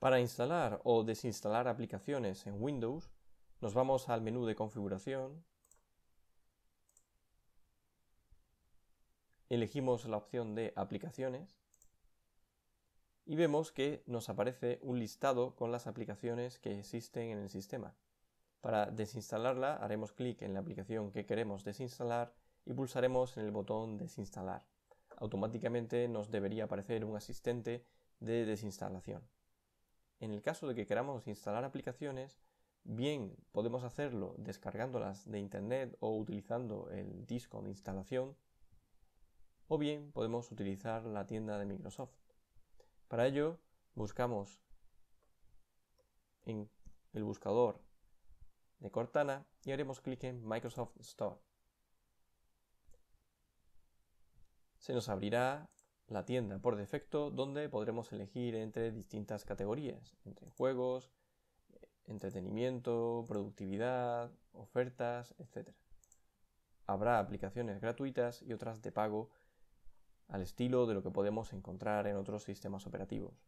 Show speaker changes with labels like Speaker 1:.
Speaker 1: Para instalar o desinstalar aplicaciones en Windows, nos
Speaker 2: vamos al menú de configuración, elegimos la opción de aplicaciones y vemos que nos aparece un listado con las aplicaciones que existen en el sistema. Para desinstalarla haremos clic en la aplicación que queremos desinstalar y pulsaremos en el botón desinstalar. Automáticamente nos debería aparecer un asistente de desinstalación en el caso de que queramos instalar aplicaciones, bien podemos hacerlo descargándolas de Internet o utilizando el disco de instalación, o bien podemos utilizar la tienda de Microsoft. Para ello, buscamos en el buscador de Cortana y haremos clic en Microsoft Store. Se nos abrirá la tienda por defecto donde podremos elegir entre distintas categorías, entre juegos, entretenimiento, productividad, ofertas, etc. Habrá aplicaciones gratuitas y otras de
Speaker 1: pago al estilo de lo que podemos encontrar en otros sistemas operativos.